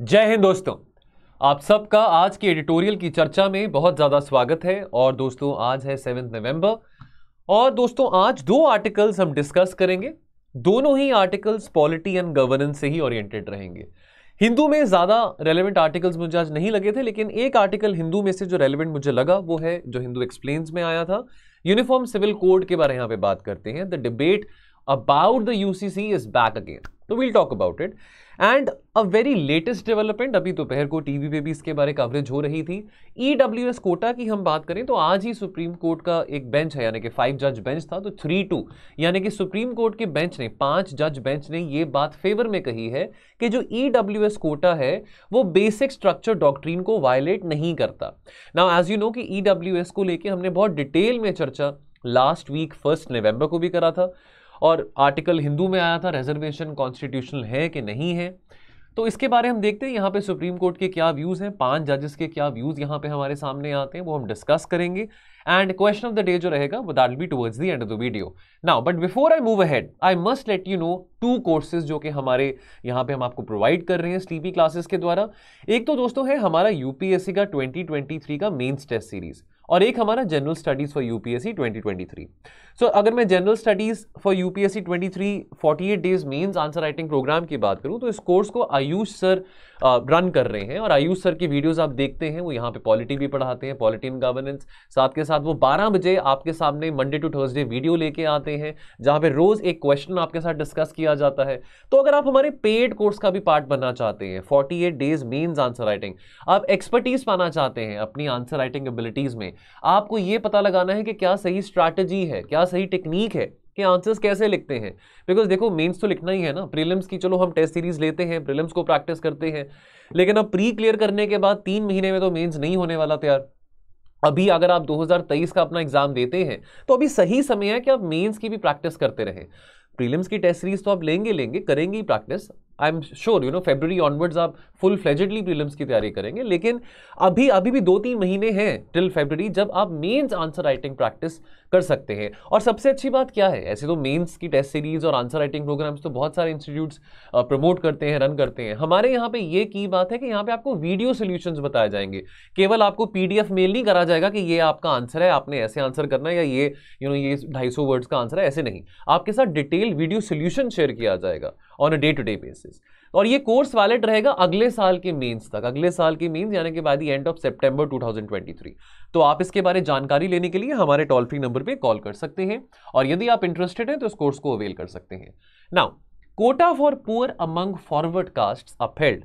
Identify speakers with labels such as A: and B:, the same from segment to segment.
A: जय हिंद दोस्तों आप सबका आज की एडिटोरियल की चर्चा में बहुत ज़्यादा स्वागत है और दोस्तों आज है सेवेंथ नवंबर और दोस्तों आज दो आर्टिकल्स हम डिस्कस करेंगे दोनों ही आर्टिकल्स पॉलिटी एंड गवर्नेंस से ही ओरिएंटेड रहेंगे हिंदू में ज़्यादा रेलिवेंट आर्टिकल्स मुझे आज नहीं लगे थे लेकिन एक आर्टिकल हिंदू में से जो रेलिवेंट मुझे लगा वो है जो हिंदू एक्सप्लेन्स में आया था यूनिफॉर्म सिविल कोड के बारे यहाँ पे बात करते हैं the debate about the UCC is back again तो we'll talk about it and a very latest development अभी दोपहर को टीवी पे भी इसके बारे कवरेज हो रही थी ई e कोटा की हम बात करें तो आज ही सुप्रीम कोर्ट का एक बेंच है यानी कि फाइव जज बेंच था तो थ्री टू यानी कि सुप्रीम कोर्ट के बेंच ने पांच जज बेंच ने ये बात फेवर में कही है कि जो ई e कोटा है वो बेसिक स्ट्रक्चर डॉक्ट्रीन को वायलेट नहीं करता नाउ एज यू नो कि ई e को लेकर हमने बहुत डिटेल में चर्चा लास्ट वीक फर्स्ट नवंबर को भी करा था और आर्टिकल हिंदू में आया था रिजर्वेशन कॉन्स्टिट्यूशनल है कि नहीं है तो इसके बारे हम देखते हैं यहाँ पे सुप्रीम कोर्ट के क्या व्यूज़ हैं पांच जजेस के क्या व्यूज़ यहाँ पे हमारे सामने आते हैं वो हम डिस्कस करेंगे and question of the day जो रहेगा वो that be towards the end of the video now but before I move ahead I must let you know two courses जो कि हमारे यहाँ पे हम आपको प्रोवाइड कर रहे हैं स्टीपी क्लासेस के द्वारा एक तो दोस्तों है हमारा यूपीएससी का 2023 का मेन्स टेस्ट सीरीज़ और एक हमारा general studies for UPSC 2023 so so, अगर मैं general studies for UPSC 23 48 days means answer writing programme की बात करूं तो इस कोर्स को आयुष सर रन कर रहे हैं और आयुष सर की वीडियोस आप देखते हैं वो यहाँ पे पॉलिटी भी पढ़ाते हैं पॉलिटी इन गवर्नेंस साथ के साथ वो बारह बजे आपके सामने मंडे टू थर्सडे वीडियो लेके आते हैं जहाँ पर रोज़ एक क्वेश्चन आपके साथ डिस्कस किया जाता है तो अगर आप हमारे पेड कोर्स का भी पार्ट बनना चाहते हैं forty days mains answer writing आप एक्सपर्टीज़ पाना चाहते हैं अपनी आंसर राइटिंग एबिलिटीज़ में आपको ये पता लगाना है कि क्या सही स्ट्रैटेजी है क्या सही टेक्निक है कि आंसर्स कैसे लिखते हैं बिकॉज देखो मेंस तो लिखना ही है ना प्रीलिम्स की चलो हम टेस्ट सीरीज लेते हैं प्रीलिम्स को प्रैक्टिस करते हैं लेकिन अब प्री क्लियर करने के बाद तीन महीने में तो मेंस नहीं होने वाला तैयार अभी अगर आप 2023 का अपना एग्जाम देते हैं तो अभी सही समय है कि आप मेन्स की भी प्रैक्टिस करते रहें प्रीलिम्स की टेस्ट सीरीज तो आप लेंगे लेंगे करेंगे ही practice I am sure you know February onwards आप फुल फ्लेजडली प्रीलिम्स की तैयारी करेंगे लेकिन अभी अभी भी दो तीन महीने हैं टिल फेबररी जब आप मेंस आंसर राइटिंग प्रैक्टिस कर सकते हैं और सबसे अच्छी बात क्या है ऐसे तो मेंस की टेस्ट सीरीज और आंसर राइटिंग प्रोग्राम्स तो बहुत सारे इंस्टीट्यूट्स प्रमोट करते हैं रन करते हैं हमारे यहाँ पे ये की बात है कि यहाँ पे आपको वीडियो सोल्यूशन बताए जाएंगे केवल आपको पी मेल नहीं करा जाएगा कि ये आपका आंसर है आपने ऐसे आंसर करना है या ये यू you नो know, ये ढाई वर्ड्स का आंसर है ऐसे नहीं आपके साथ डिटेल वीडियो सोल्यूशन शेयर किया जाएगा on a day to day basis और ये कोर्स वैलिड रहेगा अगले साल के मेंस तक अगले साल के मेंस यानी कि by the end of September 2023 तो आप इसके बारे जानकारी लेने के लिए हमारे टोल फ्री नंबर पे कॉल कर सकते हैं और यदि आप इंटरेस्टेड हैं तो इस कोर्स को अवेल कर सकते हैं now quota for poor among forward caste upheld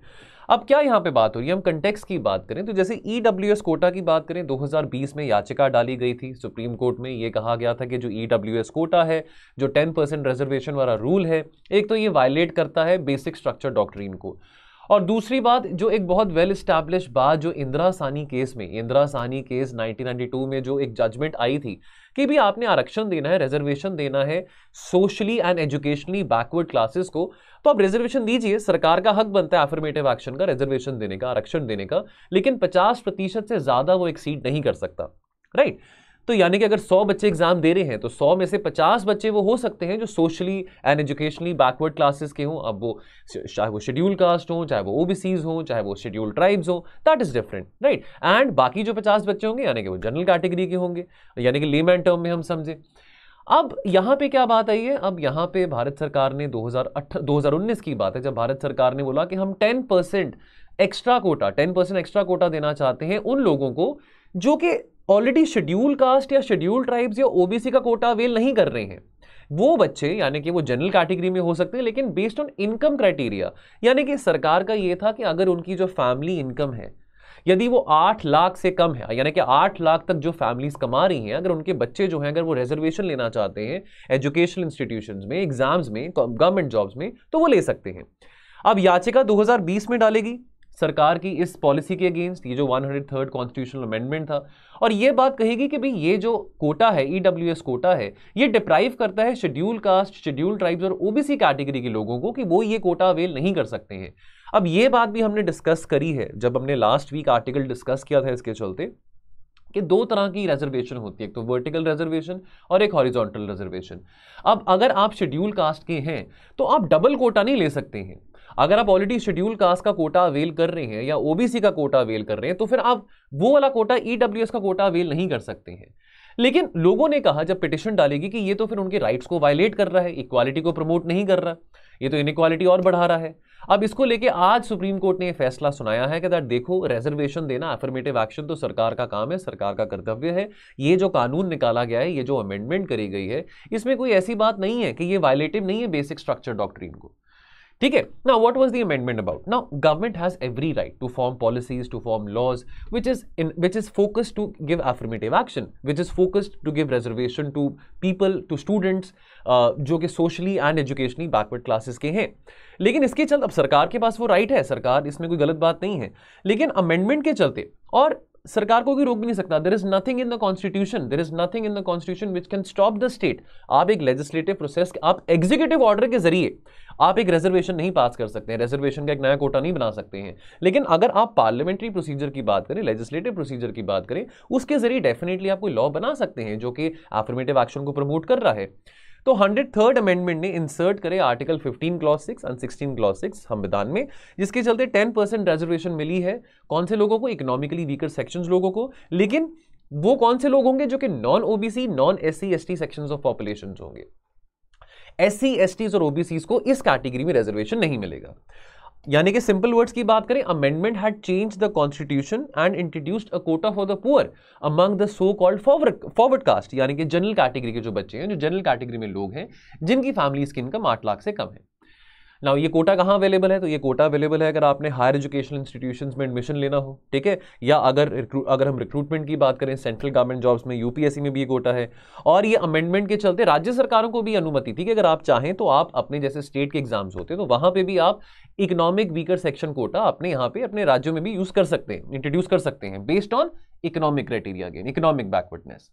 A: अब क्या यहाँ पे बात हो रही है हम कंटेक्स की बात करें तो जैसे ई e कोटा की बात करें 2020 में याचिका डाली गई थी सुप्रीम कोर्ट में ये कहा गया था कि जो ई e कोटा है जो 10 परसेंट रिजर्वेशन वाला रूल है एक तो ये वायलेट करता है बेसिक स्ट्रक्चर डॉक्ट्रीन को और दूसरी बात जो एक बहुत वेल स्टैब्लिश बात जो इंदिरा सानी केस में इंदिरा सानी केस 1992 में जो एक जजमेंट आई थी कि भी आपने आरक्षण देना है रिजर्वेशन देना है socially and educationally backward classes को तो आप रिजर्वेशन दीजिए सरकार का हक बनता है एफर्मेटिव एक्शन का रिजर्वेशन देने का आरक्षण देने का लेकिन पचास प्रतिशत से ज़्यादा वो एक्सीड नहीं कर सकता राइट right? तो यानी कि अगर 100 बच्चे एग्जाम दे रहे हैं तो 100 में से 50 बच्चे वो हो सकते हैं जो socially and educationally backward classes के हों अब वो चाहे वो शेड्यूल कास्ट हों चाहे वो ओबीसीज हों चाहे वो शेड्यूल ट्राइब्स हों that is different right and बाकी जो पचास बच्चे होंगे यानी कि वो जनरल कैटेगरी के होंगे यानी कि लेमैन टर्म में हम समझें अब यहाँ पे क्या बात आई है अब यहाँ पे भारत सरकार ने दो हज़ार की बात है जब भारत सरकार ने बोला कि हम ten percent extra quota ten percent extra quota देना चाहते हैं उन लोगों को जो कि ऑलरेडी शेड्यूल कास्ट या शेड्यूल ट्राइब्स या ओबीसी का कोटा अवेल नहीं कर रहे हैं वो बच्चे यानी कि वो जनरल कैटेगरी में हो सकते हैं लेकिन बेस्ड ऑन इनकम क्राइटेरिया यानी कि सरकार का ये था कि अगर उनकी जो फैमिली इनकम है यदि वो आठ लाख से कम है यानी कि आठ लाख तक जो फैमिलीज कमा रही हैं अगर उनके बच्चे जो हैं अगर वो रिजर्वेशन लेना चाहते हैं एजुकेशनल इंस्टीट्यूशन में एग्जाम्स में गवर्नमेंट जॉब्स में तो वो ले सकते हैं अब याचिका 2020 में डालेगी सरकार की इस पॉलिसी के अगेंस्ट ये जो 103rd कॉन्स्टिट्यूशनल अमेंडमेंट था और ये बात कहेगी कि भाई ये जो कोटा है ई e कोटा है ये डिप्राइव करता है शेड्यूल कास्ट शेड्यूल ट्राइब्स और ओबीसी कैटेगरी के लोगों को कि वो ये कोटा अवेल नहीं कर सकते हैं अब ये बात भी हमने डिस्कस करी है जब हमने लास्ट वीक आर्टिकल डिस्कस किया था इसके चलते कि दो तरह की रिजर्वेशन होती है एक तो वर्टिकल रिजर्वेशन और एक हॉरिजॉन्टल रिजर्वेशन अब अगर आप शेड्यूल कास्ट के हैं तो आप डबल कोटा नहीं ले सकते हैं अगर आप ऑलरेडी शेड्यूल कास्ट का कोटा अवेल कर रहे हैं या ओबीसी का कोटा अवेल कर रहे हैं तो फिर आप वो वाला कोटा ईडब्ल्यू e का कोटा अवेल नहीं कर सकते हैं लेकिन लोगों ने कहा जब पिटिशन डालेगी कि ये तो फिर उनके राइट्स को वायलेट कर रहा है इक्वालिटी को प्रमोट नहीं कर रहा ये तो इनक्वालिटी और बढ़ा रहा है अब इसको लेके आज सुप्रीम कोर्ट ने यह फैसला सुनाया है कि दैट देखो रिजर्वेशन देना अफर्मेटिव एक्शन तो सरकार का काम है सरकार का कर्तव्य है ये जो कानून निकाला गया है ये जो अमेंडमेंट करी गई है इसमें कोई ऐसी बात नहीं है कि ये वायलेटिव नहीं है बेसिक स्ट्रक्चर डॉक्ट्रीन को ठीक है ना what was the amendment about ना government has every right to form policies to form laws which is in which is focused to give affirmative action which is focused to give reservation to people to students जो कि socially and educationally backward classes के हैं लेकिन इसके चलते अब सरकार के पास वो राइट है सरकार इसमें कोई गलत बात नहीं है लेकिन अमेंडमेंट के चलते और सरकार को कोई रोक भी नहीं सकता there is nothing in the constitution there is nothing in the constitution which can stop the state आप एक लेजिस्लेटिव प्रोसेस आप एग्जीक्यूटिव ऑर्डर के जरिए आप एक रिजर्वेशन नहीं पास कर सकते हैं रिजर्वेशन का एक नया कोटा नहीं बना सकते हैं लेकिन अगर आप पार्लियामेंट्री प्रोसीजर की बात करें लेजिस्लेटिव प्रोसीजर की बात करें उसके जरिए डेफिनेटली आप कोई लॉ बना सकते हैं जो कि एफर्मेटिव एक्शन को प्रमोट कर रहा है तो हंड्रेड थर्ड अमेंडमेंट ने इंसर्ट करे article fifteen clause six and sixteen clause six संविधान में जिसके चलते टेन परसेंट रिजर्वेशन मिली है कौन से लोगों को इकोनॉमिकली वीकर सेक्शन लोगों को लेकिन वो कौन से लोग होंगे जो कि non OBC non S C S T section of population होंगे एस सी एस टीज और ओबीसी को इस कैटेगरी में रिजर्वेशन नहीं मिलेगा यानी कि सिंपल वर्ड्स की बात करें amendment had change the constitution and introduced a quota for the poor among the so called forward forward caste यानी कि जनरल कैटेगरी के जो बच्चे हैं जो जनरल कैटेगरी में लोग हैं जिनकी फैमिली की इनकम आठ लाख से कम है ना ये कोटा कहाँ अवेलेबल है तो ये कोटा अवेलेबल है अगर आपने हायर एजुकेशन इंस्टीट्यूशन में एडमिशन लेना हो ठीक है या अगर अगर हम रिक्रूटमेंट की बात करें सेंट्रल गवर्नमेंट जॉब्स में यूपीएससी में भी ये कोटा है और ये अमेंडमेंट के चलते राज्य सरकारों को भी अनुमति थी कि अगर आप चाहें तो आप अपने जैसे स्टेट के एग्जाम्स होते हैं तो वहाँ पर भी आप इकोनॉमिक वीकर सेक्शन कोटा अपने यहाँ पर अपने राज्यों में भी यूज़ कर सकते हैं इंट्रोड्यूस कर सकते हैं based on economic criteria gain economic backwardness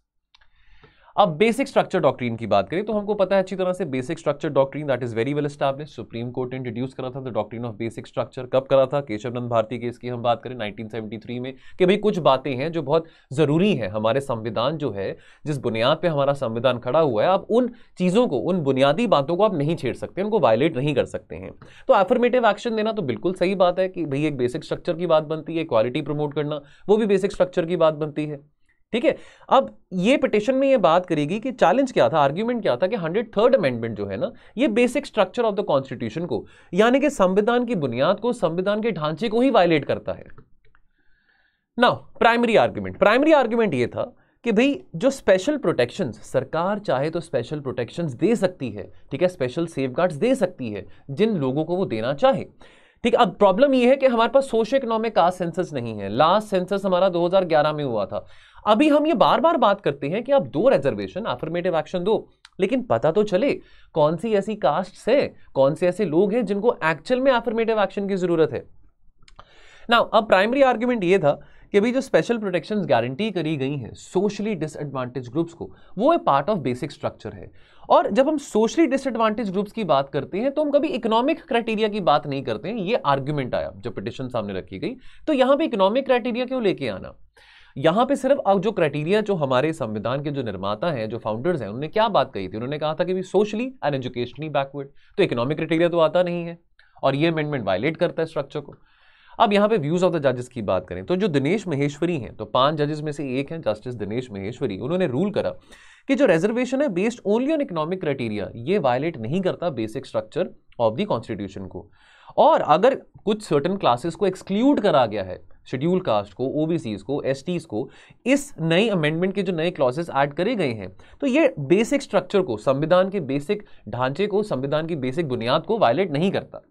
A: अब बेसिक स्ट्रक्चर डॉक्ट्रीन की बात करें तो हमको पता है अच्छी तरह से basic structure doctrine that is very well establish supreme court ने इंट्रोड्यूस करा था the doctrine of basic structure कब करा था नंद भारती केस की हम बात करें 1973 में कि भाई कुछ बातें हैं जो बहुत ज़रूरी हैं हमारे संविधान जो है जिस बुनियाद पर हमारा संविधान खड़ा हुआ है आप उन चीज़ों को उन बुनियादी बातों को आप नहीं छेड़ सकते उनको वायलेट नहीं कर सकते हैं तो एफर्मेटिव एक्शन देना तो बिल्कुल सही बात है कि भाई एक बेसिक स्ट्रक्चर की बात बनती है क्वालिटी प्रमोट करना वो भी बेसिक स्ट्रक्चर की बात बनती है ठीक है अब ये पिटिशन में ये बात करेगी कि चैलेंज क्या था आर्ग्यूमेंट क्या था कि हंड्रेड थर्ड अमेंडमेंट जो है ना ये basic structure of the constitution को यानी कि संविधान की बुनियाद को संविधान के ढांचे को ही वायलेट करता है ना प्राइमरी आर्ग्यूमेंट प्राइमरी आर्ग्यूमेंट ये था कि भाई जो स्पेशल प्रोटेक्शन सरकार चाहे तो स्पेशल प्रोटेक्शन दे सकती है ठीक है स्पेशल सेफ दे सकती है जिन लोगों को वो देना चाहे ठीक है अब प्रॉब्लम ये है कि हमारे पास सोशो इकोनॉमिक कास्ट सेंसस नहीं है लास्ट सेंसस हमारा 2011 में हुआ था अभी हम ये बार बार बात करते हैं कि आप दो रिजर्वेशन अफर्मेटिव एक्शन दो लेकिन पता तो चले कौन सी ऐसी कास्ट है कौन से ऐसे लोग हैं जिनको एक्चुअल में अफर्मेटिव एक्शन की जरूरत है ना अब प्राइमरी आर्ग्यूमेंट ये था कि भाई जो स्पेशल प्रोटेक्शंस गारंटी करी गई हैं सोशली डिसएडवांटेज ग्रुप्स को वो a part of basic structure है और जब हम सोशली डिसएडवांटेज ग्रुप्स की बात करते हैं तो हम कभी इकोनॉमिक क्राइटेरिया की बात नहीं करते हैं ये आर्ग्यूमेंट आया जब पिटिशन सामने रखी गई तो यहाँ पे इकोनॉमिक क्राइटेरिया क्यों लेके आना यहां पे सिर्फ जो क्राइटेरिया जो हमारे संविधान के जो निर्माता हैं जो फाउंडर्स हैं उन्होंने क्या बात कही थी उन्होंने कहा था कि सोशली एंड एजुकेशनली बैकवर्ड तो इकोनॉमिक क्राइटेरिया तो आता नहीं है और ये अमेंडमेंट वायलेट करता है स्ट्रक्चर को अब यहां पे व्यूज ऑफ द जजेस की बात करें तो जो दिनेश महेश्वरी हैं तो पांच जजेस में से एक हैं जस्टिस दिनेश महेश्वरी उन्होंने रूल करा कि जो रिजर्वेशन है based only on economic criteria ये वायलेट नहीं करता basic structure of the constitution को और अगर कुछ सर्टन क्लासेस को एक्सक्लूड करा गया है शेड्यूल कास्ट को ओ को एस को इस नए अमेंडमेंट के जो नए क्लॉजेस ऐड करे गए हैं तो ये बेसिक स्ट्रक्चर को संविधान के बेसिक ढांचे को संविधान की बेसिक बुनियाद को वायलेट नहीं करता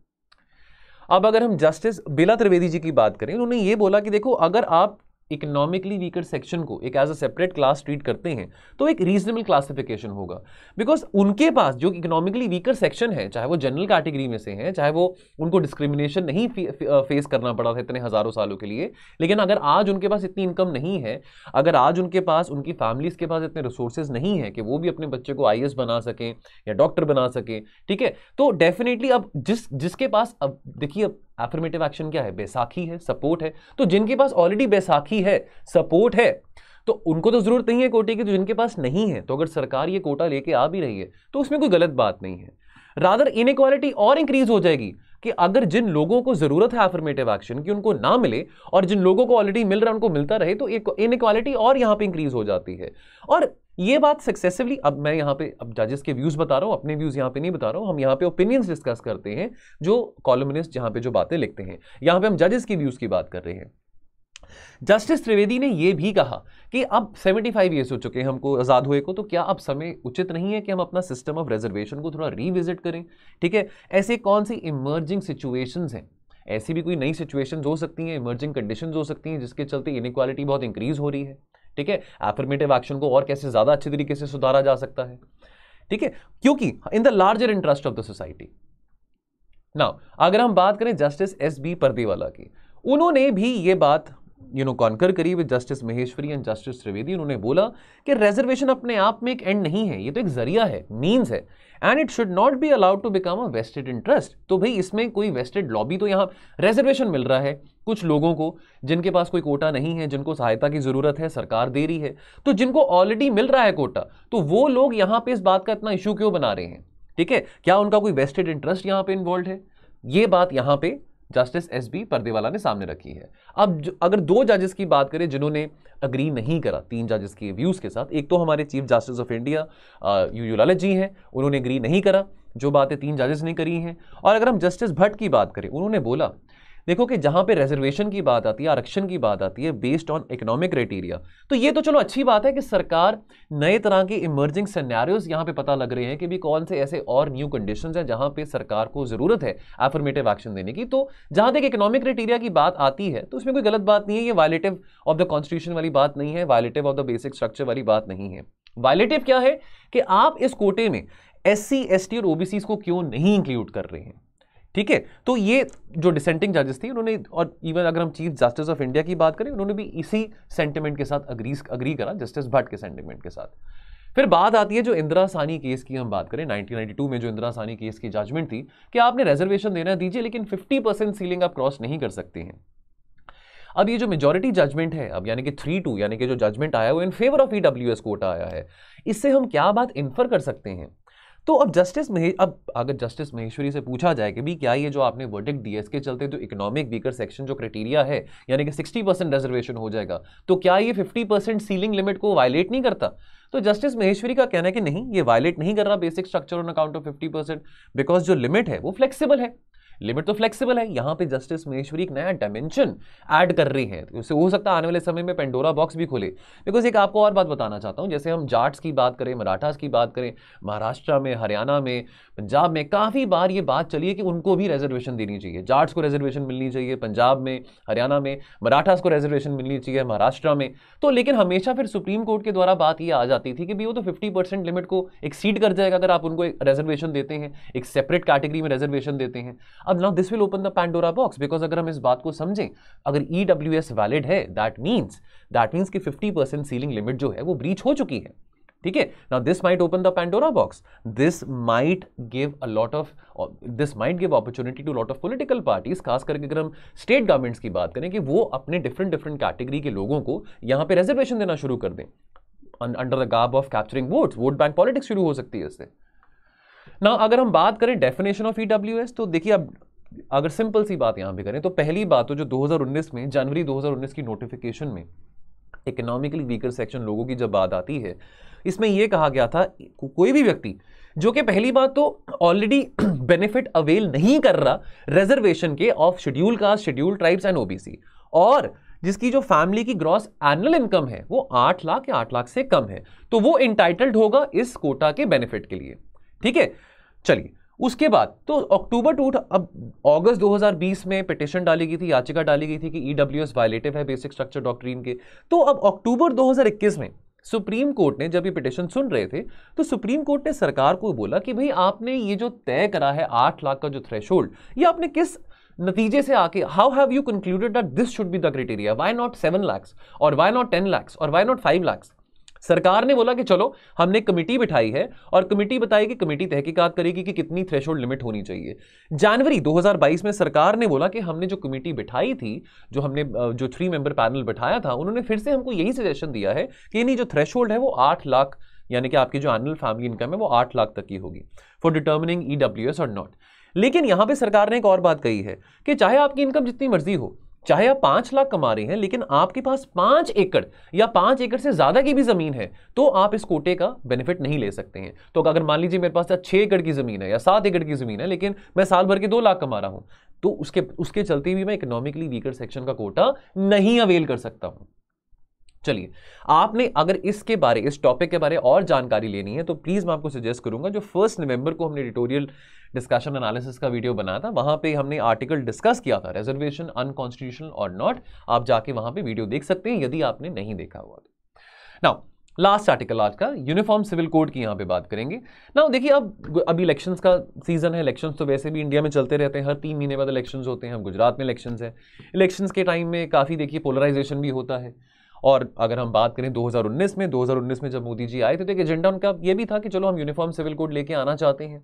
A: अब अगर हम जस्टिस बिला त्रिवेदी जी की बात करें उन्होंने ये बोला कि देखो अगर आप इकोनॉमिकली वीकर सेक्शन को एक as a separate class treat करते हैं तो एक रीजनेबल क्लासिफिकेशन होगा बिकॉज उनके पास जो इकोनॉमिकली वीकर सेक्शन है चाहे वो जनरल कैटेगरी में से हैं चाहे वो उनको डिस्क्रिमिनेशन नहीं फेस करना पड़ा था इतने हज़ारों सालों के लिए लेकिन अगर आज उनके पास इतनी इनकम नहीं है अगर आज उनके पास उनकी फैमिलीज़ के पास इतने रिसोर्सेज नहीं है कि वो भी अपने बच्चे को आई बना सकें या डॉक्टर बना सकें ठीक है तो डेफिनेटली अब जिस जिसके पास अब देखिए अब एफर्मेटिव एक्शन क्या है बैसाखी है सपोर्ट है तो जिनके पास ऑलरेडी बैसाखी है सपोर्ट है तो उनको तो ज़रूरत नहीं है कोटे की तो जिनके पास नहीं है तो अगर सरकार ये कोटा लेके आ भी रही है तो उसमें कोई गलत बात नहीं है रादर इनक्वालिटी और इंक्रीज हो जाएगी कि अगर जिन लोगों को ज़रूरत है एफर्मेटिव एक्शन की उनको ना मिले और जिन लोगों को ऑलरेडी मिल रहा है उनको मिलता रहे तो इनक्वालिटी और यहां पे इंक्रीज हो जाती है और ये बात सक्सेसिवली अब मैं यहाँ पे अब जजेस के व्यूज़ बता रहा हूँ अपने व्यूज़ यहाँ पे नहीं बता रहा हूँ हम यहाँ पे ओपिनियंस डिस्कस करते हैं जो कॉलमनिस्ट जहाँ पे जो बातें लिखते हैं यहाँ पे हम जजेस के व्यूज़ की बात कर रहे हैं जस्टिस त्रिवेदी ने यह भी कहा कि अब 75 ईयर्स हो चुके हैं हमको आज़ाद हुए को तो क्या अब समय उचित नहीं है कि हम अपना सिस्टम ऑफ रिजर्वेशन को थोड़ा रीविजिट करें ठीक है ऐसे कौन सी इमर्जिंग सिचुएशंस हैं ऐसी भी कोई नई सिचुएशंस हो सकती हैं इमर्जिंग कंडीशंस हो सकती हैं जिसके चलते इनक्वालिटी बहुत इंक्रीज़ हो रही है ठीक है एफर्मेटिव एक्शन को और कैसे ज़्यादा अच्छे तरीके से सुधारा जा सकता है ठीक है क्योंकि in the larger interest of the society now अगर हम बात करें जस्टिस एस बी परदेवाला की उन्होंने भी ये बात यू नो कॉन्कर करी with justice Maheshwari and justice Trivedi उन्होंने बोला कि रिजर्वेशन अपने आप में एक एंड नहीं है ये तो एक जरिया है मीन्स है and it should not be allowed to become a vested interest तो भाई इसमें कोई वेस्टेड लॉबी तो यहाँ रिजर्वेशन मिल रहा है कुछ लोगों को जिनके पास कोई कोटा नहीं है जिनको सहायता की ज़रूरत है सरकार दे रही है तो जिनको ऑलरेडी मिल रहा है कोटा तो वो लोग यहाँ पे इस बात का इतना इशू क्यों बना रहे हैं ठीक है क्या उनका कोई वेस्टेड इंटरेस्ट यहाँ पे इन्वॉल्व है ये बात यहाँ पे जस्टिस एस बी परदेवाला ने सामने रखी है अब अगर दो जजेस की बात करें जिन्होंने अग्री नहीं करा तीन जजेस के व्यूज़ के साथ एक तो हमारे chief justice of India U ji हैं उन्होंने अग्री नहीं करा जो बातें तीन जजेस ने करी हैं और अगर हम जस्टिस भट्ट की बात करें उन्होंने बोला देखो कि जहाँ पे रिजर्वेशन की बात आती है आरक्षण की बात आती है बेस्ड ऑन इकोनॉमिक क्राइटेरिया तो ये तो चलो अच्छी बात है कि सरकार नए तरह के इमर्जिंग सिनेरियोज यहाँ पे पता लग रहे हैं कि भी कौन से ऐसे और न्यू कंडीशन हैं जहाँ पे सरकार को ज़रूरत है एफर्मेटिव एक्शन देने की तो जहाँ तक इकोनॉमिक क्राइटेरिया की बात आती है तो उसमें कोई गलत बात नहीं है ये वायलेटिव ऑफ द कॉन्स्टिट्यूशन वाली बात नहीं है violative of the basic structure वाली बात नहीं है वायलेटिव क्या है कि आप इस कोटे में एस सी एस टी और ओबीसी को क्यों नहीं इंक्लूड कर रहे हैं ठीक है तो ये जो डिसेंटिंग जजेस थी उन्होंने और इवन अगर हम चीफ जस्टिस ऑफ इंडिया की बात करें उन्होंने भी इसी सेंटिमेंट के साथ अग्री अग्री करा जस्टिस भट्ट के सेंटिमेंट के साथ फिर बात आती है जो इंदिरा सानी केस की हम बात करें 1992 में जो इंदिरा सानी केस की जजमेंट थी कि आपने रिजर्वेशन देना दीजिए लेकिन 50 परसेंट सीलिंग आप क्रॉस नहीं कर सकते हैं अब ये जो मेजोरिटी जजमेंट है अब यानी कि थ्री टू यानी कि जो जजमेंट आया वो in favour of E quota आया है इससे हम क्या बात इन्फर कर सकते हैं तो अब जस्टिस महेश अब अगर जस्टिस महेश्वरी से पूछा जाए कि भी क्या ये जो आपने वर्डिक डीएस के चलते तो जो इकोनॉमिक वीकर सेक्शन जो क्राइटेरिया है यानी कि 60 परसेंट रिजर्वेशन हो जाएगा तो क्या ये 50 परसेंट सीलिंग लिमिट को वायलेट नहीं करता तो जस्टिस महेश्वरी का कहना है कि नहीं ये वायलेट नहीं कर रहा basic structure on account of fifty because जो लिमिट है वो फ्लेक्सिबल है लिमिट तो फ्लेक्सिबल है यहाँ पे जस्टिस महेश्वरी एक नया डायमेंशन ऐड कर रही है तो उससे हो सकता है आने वाले समय में पेंडोरा बॉक्स भी खोले बिकॉज एक आपको और बात बताना चाहता हूँ जैसे हम जाट्स की बात करें मराठास की बात करें महाराष्ट्र में हरियाणा में पंजाब में काफ़ी बार ये बात चली है कि उनको भी रिजर्वेशन देनी चाहिए जाट्स को रिजर्वेशन मिलनी चाहिए पंजाब में हरियाणा में मराठास को रिजर्वेशन मिलनी चाहिए महाराष्ट्र में तो लेकिन हमेशा फिर सुप्रीम कोर्ट के द्वारा बात ये आ जाती थी कि भी वो तो फिफ्टी परसेंट लिमिट को एक्सीड कर जाएगा अगर आप उनको रिजर्वेशन देते हैं एक सेपरेट कैटेगरी में रिजर्वेशन देते हैं अब now this will open the Pandora box because अगर हम इस बात को समझें अगर ई डब्ल्यू एस वैलिड है दैट मीन्स दैट मीन्स कि फिफ्टी परसेंट सीलिंग लिमिट जो है वो ब्रीच हो चुकी है ठीक है now this might open the Pandora box this might give a lot of this might give opportunity to lot of political parties खास करके अगर हम स्टेट गवर्नमेंट्स की बात करें कि वो अपने डिफरेंट डिफरेंट कैटेगरी के लोगों को यहाँ पे रिजर्वेशन देना शुरू कर दें under the garb of capturing votes vote bank politics शुरू हो सकती है इससे ना अगर हम बात करें डेफिनेशन ऑफ ई तो देखिए अब अगर सिंपल सी बात यहां पे करें तो पहली बात तो जो 2019 में जनवरी 2019 की नोटिफिकेशन में इकोनॉमिकली वीकर सेक्शन लोगों की जब बात आती है इसमें यह कहा गया था को, कोई भी व्यक्ति जो कि पहली बात तो ऑलरेडी बेनिफिट अवेल नहीं कर रहा रिजर्वेशन के of schedule caste schedule tribes and OBC और जिसकी जो फैमिली की ग्रॉस एनुअल इनकम है वो आठ लाख या आठ लाख से कम है तो वो इंटाइटल्ड होगा इस कोटा के बेनिफिट के लिए ठीक है चलिए उसके बाद तो अक्टूबर टू अब अगस्त 2020 में पिटिशन डाली गई थी याचिका डाली गई थी कि ई e वायलेटिव है बेसिक स्ट्रक्चर डॉक्ट्रीन के तो अब अक्टूबर 2021 में सुप्रीम कोर्ट ने जब ये पिटिशन सुन रहे थे तो सुप्रीम कोर्ट ने सरकार को बोला कि भाई आपने ये जो तय करा है आठ लाख का जो थ्रेश ये आपने किस नतीजे से आके how have you concluded that this should be the criteria why not seven lakhs और वाई नॉट टेन लैक्स और वाई नॉट फाइव लैक्स सरकार ने बोला कि चलो हमने कमेटी बिठाई है और कमेटी बताई कि कमेटी तहकीकात करेगी कि कितनी थ्रेशोल्ड लिमिट होनी चाहिए जनवरी 2022 में सरकार ने बोला कि हमने जो कमेटी बिठाई थी जो हमने जो थ्री मेंबर पैनल बिठाया था उन्होंने फिर से हमको यही सजेशन दिया है कि नहीं जो थ्रेश है वो आठ लाख यानी कि आपकी जो एनुअल फैमिली इनकम है वो आठ लाख तक की होगी फॉर डिटर्मिनिंग ई और नॉट लेकिन यहाँ पे सरकार ने एक और बात कही है कि चाहे आपकी इनकम जितनी मर्जी हो चाहे आप पांच लाख कमा रहे हैं लेकिन आपके पास पांच एकड़ या पांच एकड़ से ज्यादा की भी जमीन है तो आप इस कोटे का बेनिफिट नहीं ले सकते हैं तो अगर मान लीजिए मेरे पास छह एकड़ की जमीन है या सात एकड़ की जमीन है लेकिन मैं साल भर के दो लाख कमा रहा हूं तो उसके उसके चलते भी मैं इकोनॉमिकली वीकर सेक्शन का कोटा नहीं अवेल कर सकता हूं चलिए आपने अगर इसके बारे इस टॉपिक के बारे और जानकारी लेनी है तो प्लीज़ मैं आपको सजेस्ट करूंगा जो फर्स्ट नवंबर को हमने एडिटोरियल डिस्कशन एनालिसिस का वीडियो बनाया था वहां पे हमने आर्टिकल डिस्कस किया था रिजर्वेशन अनकॉन्स्टिट्यूशनल और नॉट आप जाके वहाँ पे वीडियो देख सकते हैं यदि आपने नहीं देखा हुआ तो नाउ लास्ट आर्टिकल आज का यूनिफॉर्म सिविल कोड की यहाँ पे बात करेंगे ना देखिए अब अभी इलेक्शन का सीजन है इलेक्शन तो वैसे भी इंडिया में चलते रहते हैं हर तीन महीने बाद इलेक्शन होते हैं हम गुजरात में इलेक्शन है इलेक्शंस के टाइम में काफ़ी देखिए पोलराइजेशन भी होता है और अगर हम बात करें 2019 में 2019 में जब मोदी जी आए थे तो एक एजेंडा उनका ये भी था कि चलो हम यूनिफॉर्म सिविल कोड लेके आना चाहते हैं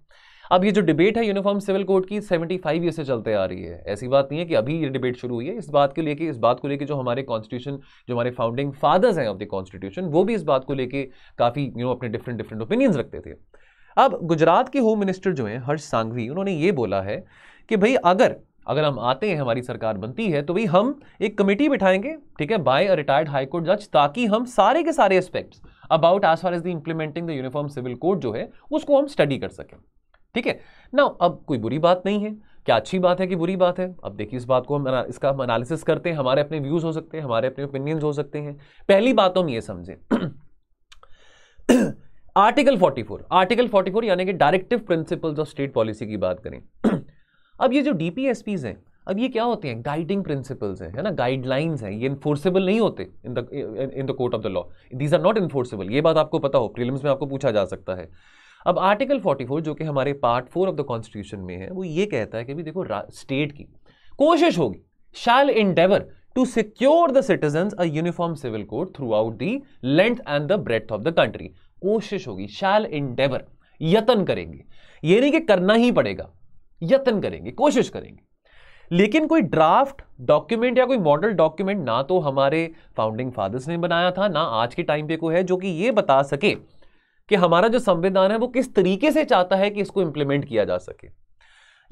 A: अब ये जो डिबेट है यूनिफॉर्म सिविल कोड की 75 ईयर से चलते आ रही है ऐसी बात नहीं है कि अभी ये डिबेट शुरू हुई है इस बात को लेके इस बात को लेके जो हमारे कॉन्स्टिट्यूशन जो हमारे फाउंडिंग फादर्स हैं ऑफ द कॉन्स्टिट्यूशन वो भी इस बात को लेकर काफ़ी यू नो अपने डिफरेंट डिफरेंट ओपिनियंस रखते थे अब गुजरात के होम मिनिस्टर जो हैं हर्ष सांघवी उन्होंने ये बोला है कि भाई अगर अगर हम आते हैं हमारी सरकार बनती है तो भाई हम एक कमेटी बिठाएंगे ठीक है by a retired high court जज ताकि हम सारे के सारे aspects about as far as the implementing the uniform civil code जो है उसको हम स्टडी कर सकें ठीक है ना अब कोई बुरी बात नहीं है क्या अच्छी बात है कि बुरी बात है अब देखिए इस बात को हम इसका हम एनालिसिस करते हैं हमारे अपने व्यूज़ हो सकते हैं हमारे अपने ओपिनियंस हो सकते हैं पहली बात तो हम ये समझें आर्टिकल 44 आर्टिकल 44 यानी कि directive principles of state policy की बात करें अब ये जो डी हैं अब ये क्या होते हैं गाइडिंग प्रिंसिपल्स हैं है ना गाइडलाइंस हैं ये इन्फोर्सेबल नहीं होते in the in the court of the law these are not enforceable ये बात आपको पता हो प्रीलिम्स में आपको पूछा जा सकता है अब आर्टिकल 44 जो कि हमारे part four of the constitution में है वो ये कहता है कि भी देखो स्टेट की कोशिश होगी shall endeavour to secure the citizen a uniform civil code throughout the length and the breadth of the country कोशिश होगी शैल इंडेवर यतन करेंगे ये नहीं कि करना ही पड़ेगा यतन करेंगे कोशिश करेंगे लेकिन कोई ड्राफ्ट डॉक्यूमेंट या कोई मॉडल डॉक्यूमेंट ना तो हमारे फाउंडिंग फादर्स ने बनाया था ना आज के टाइम पे कोई है जो कि ये बता सके कि हमारा जो संविधान है वो किस तरीके से चाहता है कि इसको इंप्लीमेंट किया जा सके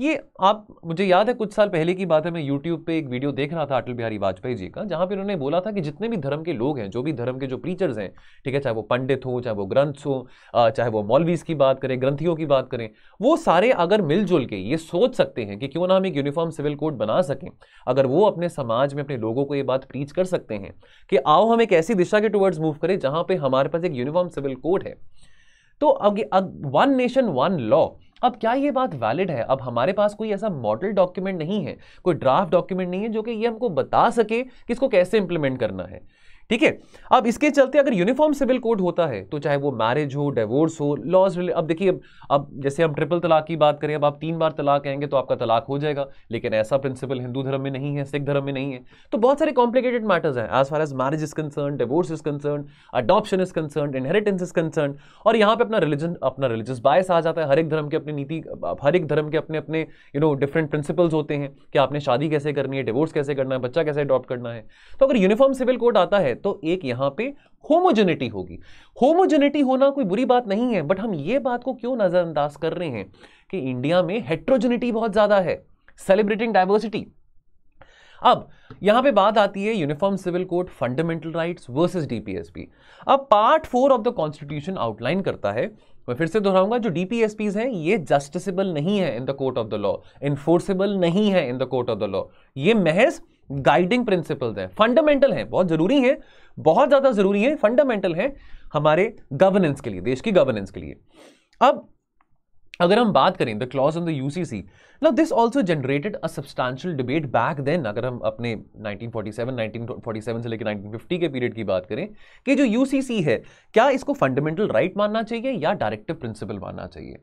A: ये आप मुझे याद है कुछ साल पहले की बात है मैं यूट्यूब पे एक वीडियो देख रहा था अटल बिहारी वाजपेयी जी का जहाँ पे उन्होंने बोला था कि जितने भी धर्म के लोग हैं जो भी धर्म के जो प्रीचर्स हैं ठीक है चाहे वो पंडित हो चाहे वो ग्रंथ हो चाहे वो मौलवीज की बात करें ग्रंथियों की बात करें वो सारे अगर मिलजुल के ये सोच सकते हैं कि क्यों ना हम एक यूनिफॉर्म सिविल कोड बना सकें अगर वो अपने समाज में अपने लोगों को ये बात प्रीच कर सकते हैं कि आओ हम एक ऐसी दिशा के टूवर्ड्स मूव करें जहाँ पर हमारे पास एक यूनिफॉर्म सिविल कोड है तो अब वन नेशन वन लॉ अब क्या ये बात वैलिड है अब हमारे पास कोई ऐसा मॉडल डॉक्यूमेंट नहीं है कोई ड्राफ्ट डॉक्यूमेंट नहीं है जो कि ये हमको बता सके कि इसको कैसे इंप्लीमेंट करना है ठीक है अब इसके चलते अगर यूनिफॉर्म सिविल कोड होता है तो चाहे वो मैरिज हो डिवोर्स हो लॉज अब देखिए अब अब जैसे हम ट्रिपल तलाक की बात करें अब आप तीन बार तलाक आएंगे तो आपका तलाक हो जाएगा लेकिन ऐसा प्रिंसिपल हिंदू धर्म में नहीं है सिख धर्म में नहीं है तो बहुत सारे कॉम्प्लिकेटेड मैटर्स हैं as far as marriage is concern divorce is concern adoption is concern inheritance is concern और यहाँ पर अपना रिलीजन अपना रिलीजियस बायस आ जाता है हर एक धर्म के अपनी नीति हर एक धर्म के अपने अपने यू नो डिफरेंट प्रिंसिपल्स होते हैं कि आपने शादी कैसे करनी है डिवोर्स कैसे करना है बच्चा कैसे अडॉप्ट करना है तो अगर यूनिफॉर्म सिविल कोड आता है तो एक यहां पे होमोजेनिटी होगी होमोजेनिटी होना कोई बुरी बात नहीं है बट हम ये बात को क्यों नज़रअंदाज कर रहे हैं कि इंडिया में हेट्रोजेनिटी बहुत ज़्यादा है सेलिब्रेटिंग डाइवर्सिटी अब यहां पे बात आती है uniform civil code fundamental rights versus DPSP अब part four of the constitution outline करता है मैं फिर से दोहराऊंगा जो डीपीएसपीज हैं ये जस्टिसेबल नहीं है in the court of the law enforceable नहीं है in the court of the law ये महज गाइडिंग प्रिंसिपल्स है फंडामेंटल है बहुत जरूरी है बहुत ज़्यादा ज़रूरी है फंडामेंटल है हमारे गवर्नेंस के लिए देश की गवर्नेंस के लिए अब अगर हम बात करें the clause on the U C C this also generated a substantial debate back then अगर हम अपने 1947 1947 से लेकर 1950 के पीरियड की बात करें कि जो यू सी है क्या इसको फंडामेंटल राइट right मानना चाहिए या डायरेक्टिव प्रिंसिपल मानना चाहिए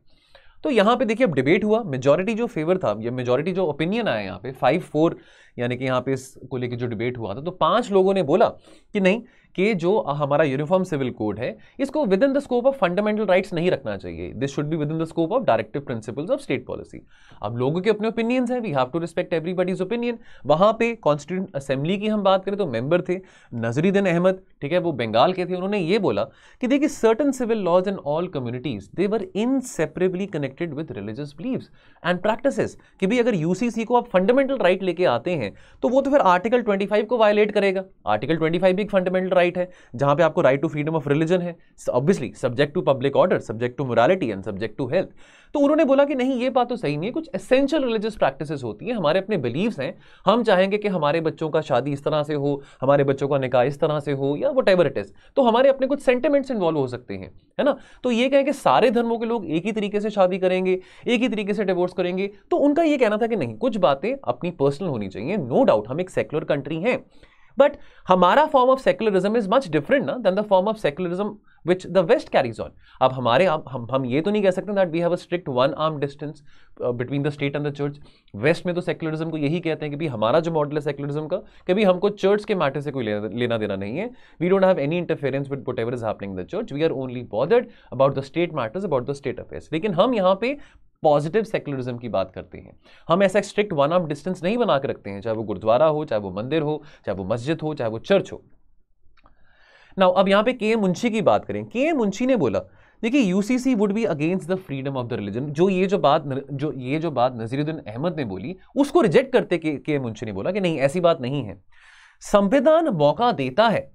A: तो यहाँ पे देखिए अब डिबेट हुआ मेजोरिटी जो फेवर था या मेजॉरिटी जो ओपिनियन आया यहाँ पे फाइव फोर यानी कि यहाँ पे इसको लेके जो डिबेट हुआ था तो पांच लोगों ने बोला कि नहीं कि जो हमारा यूनिफॉर्म सिविल कोड है इसको within the scope of fundamental rights नहीं रखना चाहिए this should be within the scope of directive principles of state policy अब लोगों के अपने ओपिनियंस हैं we have to respect everybody's opinion वहां पे कॉन्स्टिट्यूंट असेंबली की हम बात करें तो मेंबर थे नजरुद्दीन अहमद ठीक है वो बंगाल के थे उन्होंने ये बोला कि देखिए certain civil laws in all communities they were inseparably connected with religious belief and practice कि भी अगर यूसीसी को आप फंडामेंटल राइट लेके आते हैं तो वो तो फिर आर्टिकल फाइव को वायलेट करेगा आर्टिकल फाइव भी एक फंडामेंटल राइट राइट है जहां पे आपको right to freedom of religion है obviously subject to public order subject to morality and subject to health तो उन्होंने बोला कि नहीं ये बात तो सही नहीं है कुछ एसेंशियल रिलीजियस प्रैक्टिसेस होती हैं हमारे अपने बिलीव्स हैं हम चाहेंगे कि हमारे बच्चों का शादी इस तरह से हो हमारे बच्चों का निकाह इस तरह से हो या वट इट इज़ तो हमारे अपने कुछ सेंटिमेंट्स इन्वॉल्व हो सकते हैं है ना तो ये कहें कि सारे धर्मों के लोग एक ही तरीके से शादी करेंगे एक ही तरीके से डिवोर्स करेंगे तो उनका ये कहना था कि नहीं कुछ बातें अपनी पर्सनल होनी चाहिए नो no डाउट हम एक सेकुलर कंट्री हैं बट हमारा form of secularism is much different ना then the form of secularism which the West carries on अब हमारे आप हम हम ये तो नहीं कह सकते that we have a strict one arm distance between the state and the church West में तो सेक्युलरिज्म को यही कहते हैं कि भाई हमारा जो मॉडल है सेक्युलरिज्म का कभी हमको चर्च के मैटर से कोई लेना देना नहीं है we don't have any interference with whatever is happening the church we are only bothered about the state matters about the state affairs लेकिन हम यहाँ पे पॉजिटिव सेकुलरिज्म की बात करते हैं हम ऐसा स्ट्रिक्ट वन ऑफ डिस्टेंस नहीं बना के रखते हैं चाहे वो गुरुद्वारा हो चाहे वो मंदिर हो चाहे वो मस्जिद हो चाहे वो चर्च हो नाउ अब यहां पे के एम मुंशी की बात करें के एम मुंशी ने बोला देखिए UCC would be against the freedom of the religion जो ये जो बात जो ये जो बात नजीरुद्दीन अहमद ने बोली उसको रिजेक्ट करते के के मुंशी ने बोला कि नहीं ऐसी बात नहीं है संविधान मौका देता है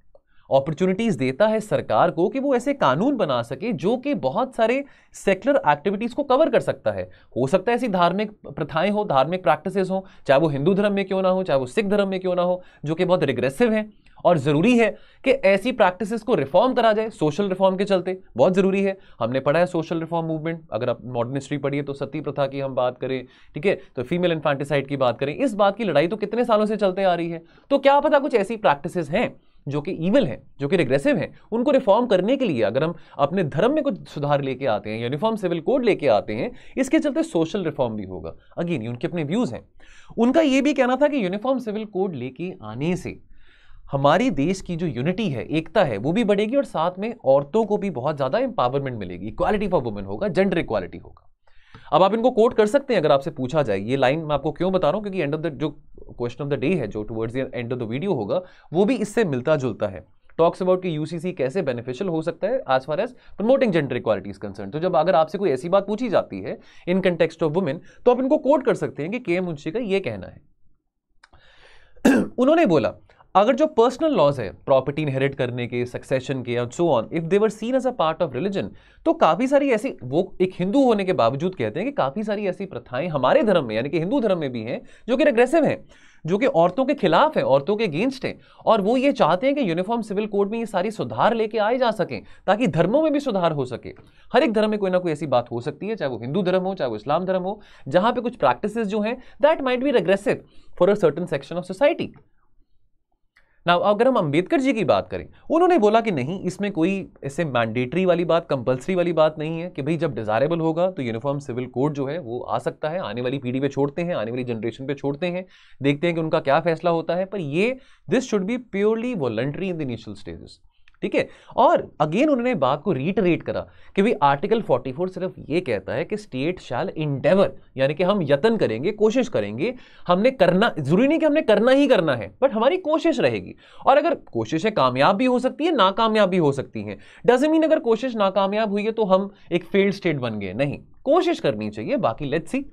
A: अपॉर्चुनिटीज देता है सरकार को कि वो ऐसे कानून बना सके जो कि बहुत सारे सेक्युलर एक्टिविटीज को कवर कर सकता है हो सकता है ऐसी धार्मिक प्रथाएं हो धार्मिक प्रैक्टिसेस हो चाहे वो हिंदू धर्म में क्यों ना हो चाहे वो सिख धर्म में क्यों ना हो जो कि बहुत रिग्रेसिव हैं और ज़रूरी है कि ऐसी प्रैक्टिसेस को रिफॉर्म करा जाए सोशल रिफॉर्म के चलते बहुत ज़रूरी है हमने पढ़ा है सोशल रिफॉर्म मूवमेंट अगर आप मॉडर्न हिस्ट्री पढ़िए तो सती प्रथा की हम बात करें ठीक है तो फीमेल इन्फेंटिसाइड की बात करें इस बात की लड़ाई तो कितने सालों से चलते आ रही है तो क्या पता कुछ ऐसी प्रैक्टिसेस हैं जो कि ईवल हैं जो कि रिग्रेसिव हैं उनको रिफॉर्म करने के लिए अगर हम अपने धर्म में कुछ सुधार लेके आते हैं यूनिफॉर्म सिविल कोड लेके आते हैं इसके चलते सोशल रिफॉर्म भी होगा अगेन उनके अपने व्यूज़ हैं उनका यह भी कहना था कि यूनिफॉर्म सिविल कोड लेके आने से हमारी देश की जो यूनिटी है एकता है वो भी बढ़ेगी और साथ में औरतों को भी बहुत ज़्यादा एम्पावरमेंट मिलेगी इक्वालिटी फॉर वुमेन होगा जेंडर इक्वालिटी होगा अब आप इनको कोट कर सकते हैं अगर आपसे पूछा जाए ये लाइन मैं आपको क्यों बता रहा हूं क्योंकि एंड ऑफ द जो क्वेश्चन ऑफ द डे है जो towards the end of the video होगा वो भी इससे मिलता जुलता है टॉक्स अबाउट कि यूसीसी कैसे बेनिफिशियल हो सकता है as far as promoting gender equality concern तो जब अगर आपसे कोई ऐसी बात पूछी जाती है इन कंटेक्सट ऑफ वुमेन तो आप इनको कोट कर सकते हैं कि के एम मुंशी का यह कहना है उन्होंने बोला अगर जो पर्सनल लॉज है प्रॉपर्टी इनहेरिट करने के सक्सेशन के और so on if they're seen as a part of religion तो काफ़ी सारी ऐसी वो एक हिंदू होने के बावजूद कहते हैं कि काफ़ी सारी ऐसी प्रथाएं हमारे धर्म में यानी कि हिंदू धर्म में भी हैं जो कि रेग्रेसिव हैं जो कि औरतों के खिलाफ हैं औरतों के अगेंस्ट हैं और वो ये चाहते हैं कि यूनिफॉर्म सिविल कोड में ये सारी सुधार लेके आए जा सकें ताकि धर्मों में भी सुधार हो सके हर एक धर्म में कोई ना कोई ऐसी बात हो सकती है चाहे वो हिंदू धर्म हो चाहे वो इस्लाम धर्म हो जहाँ पे कुछ प्रैक्टिसेस जो हैं that might be regressive for a certain section of society ना अगर हम अंबेडकर जी की बात करें उन्होंने बोला कि नहीं इसमें कोई ऐसे मैंडेटरी वाली बात कंपलसरी वाली बात नहीं है कि भाई जब डिज़ायरेबल होगा तो यूनिफॉर्म सिविल कोड जो है वो आ सकता है आने वाली पीढ़ी पे छोड़ते हैं आने वाली जनरेशन पे छोड़ते हैं देखते हैं कि उनका क्या फैसला होता है पर ये this should be purely voluntary in the initial stages ठीक है और अगेन उन्होंने बात को रीटरेट करा कि भाई आर्टिकल 44 सिर्फ ये कहता है कि स्टेट शैल इंडेवर यानी कि हम यत्न करेंगे कोशिश करेंगे हमने करना जरूरी नहीं कि हमने करना ही करना है बट हमारी कोशिश रहेगी और अगर कोशिशें कामयाब भी हो सकती है नाकामयाब भी हो सकती हैं डज मीन अगर कोशिश नाकामयाब हुई है तो हम एक फेल्ड स्टेट बन गए नहीं कोशिश करनी चाहिए बाकी let's see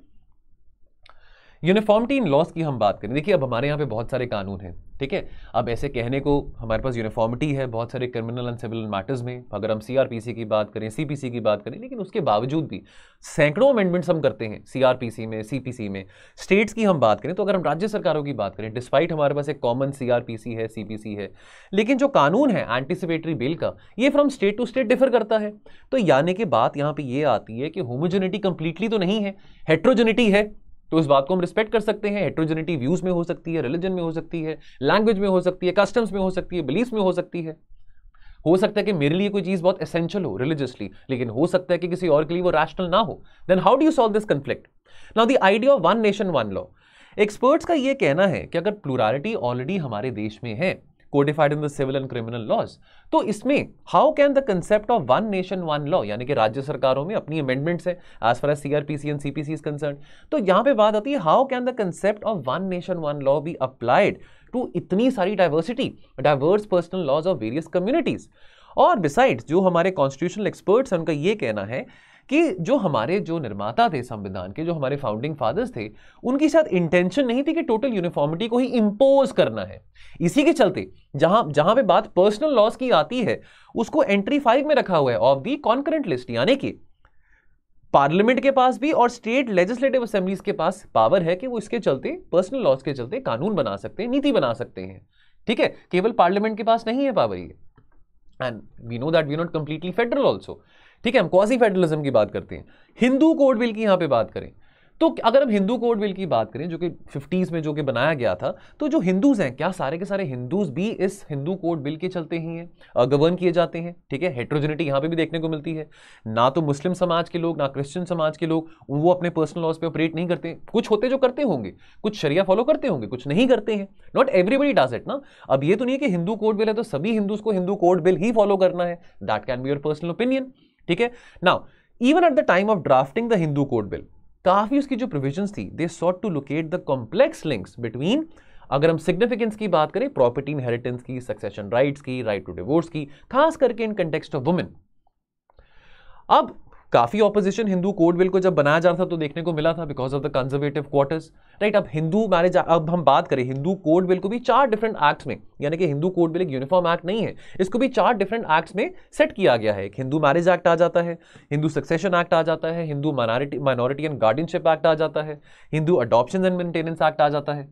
A: uniformity in laws की हम बात करें देखिए अब हमारे यहाँ पे बहुत सारे कानून हैं ठीक है अब ऐसे कहने को हमारे पास यूनिफॉर्मिटी है बहुत सारे क्रिमिनल एंड सिविल मैटर्स में अगर हम सीआरपीसी की बात करें सीपीसी की बात करें लेकिन उसके बावजूद भी सैकड़ों अमेंडमेंट्स हम करते हैं सीआरपीसी में सीपीसी में स्टेट्स की हम बात करें तो अगर हम राज्य सरकारों की बात करें डिस्पाइट हमारे पास एक कॉमन सीआरपीसी है सीपीसी है लेकिन जो कानून है एंटिसिपेटरी बिल का ये from state to state differ करता है तो यानी कि बात यहाँ पर ये आती है कि होमोजेनिटी कंप्लीटली तो नहीं है हेट्रोजेनिटी है तो उस बात को हम रिस्पेक्ट कर सकते हैं हेट्रोजेनिटी व्यूज में हो सकती है रिलीजन में हो सकती है लैंग्वेज में हो सकती है कस्टम्स में हो सकती है बिलीफ में हो सकती है हो सकता है कि मेरे लिए कोई चीज़ बहुत एसेंशियल हो रिलीजियसली लेकिन हो सकता है कि किसी और के लिए वो रैशनल ना हो then how do you solve this conflict now the idea of one nation one law experts का ये कहना है कि अगर प्लूरालिटी ऑलरेडी हमारे देश में है codified in the civil and criminal laws तो इसमें how can the concept of one nation one law यानी कि राज्य सरकारों में अपनी अमेंडमेंट्स है as far as CrPC and CPC is concern तो यहाँ पे बात आती है how can the concept of one nation one law be applied to इतनी सारी diversity diverse personal laws of various communities और बिसाइड्स जो हमारे कॉन्स्टिट्यूशनल एक्सपर्ट्स हैं उनका ये कहना है कि जो हमारे जो निर्माता थे संविधान के जो हमारे फाउंडिंग फादर्स थे उनके साथ इंटेंशन नहीं थी कि टोटल यूनिफॉर्मिटी को ही इम्पोज करना है इसी के चलते जहां जहां पे बात पर्सनल लॉस की आती है उसको एंट्री फाइव में रखा हुआ है ऑफ दी कॉन्करेंट लिस्ट यानी कि पार्लियामेंट के पास भी और स्टेट लेजिस्लेटिव असेंबलीज के पास पावर है कि वो इसके चलते पर्सनल लॉस के चलते कानून बना सकते हैं नीति बना सकते हैं ठीक है केवल पार्लियामेंट के पास नहीं है पावर ये and we know that we not completely federal also ठीक है हम क्वासी फेडरलिज्म की बात करते हैं हिंदू कोड बिल की यहां पे बात करें तो अगर हम हिंदू कोड बिल की बात करें जो कि फिफ्टीज़ में जो कि बनाया गया था तो जो हिंदूज़ हैं क्या सारे के सारे हिंदूज़ भी इस हिंदू कोड बिल के चलते ही हैं गवर्न किए जाते हैं ठीक है हेट्रोजेनिटी यहाँ पे भी देखने को मिलती है ना तो मुस्लिम समाज के लोग ना क्रिश्चियन समाज के लोग वो अपने पर्सनल लॉज पर ऑपरेट नहीं करते कुछ होते जो करते होंगे कुछ शरिया फॉलो करते होंगे कुछ नहीं करते हैं नॉट एवरीबडी डज इट ना अब ये तो नहीं है कि हिंदू कोड बिल है तो सभी हिंदूज़ को हिंदू कोड बिल ही फॉलो करना है that can be your personal opinion ठीक है now even at the time of drafting the Hindu code bill काफ़ी उसकी जो प्रोविजन थी they sought to locate the complex links between अगर हम सिग्निफिकेंस की बात करें प्रॉपर्टी इनहेरिटेंस की सक्सेशन राइट्स की राइट टू डिवोर्स की खास करके इन कंटेक्स्ट ऑफ वुमेन अब काफ़ी ऑपोजिशन हिंदू कोड बिल को जब बनाया जा रहा था तो देखने को मिला था because of the conservative quarters right अब हिंदू मैरिज अब हम बात करें हिंदू कोड बिल को भी चार डिफरेंट एक्ट्स में यानी कि हिंदू कोड बिल एक यूनिफॉर्म एक्ट नहीं है इसको भी चार डिफरेंट एक्ट्स में सेट किया गया है एक हिंदू मैरिज एक्ट आ जाता है हिंदू सक्सेशन एक्ट आ जाता है Hindu minority minority and guardianship act आ जाता है Hindu adoption and maintenance act आ जाता है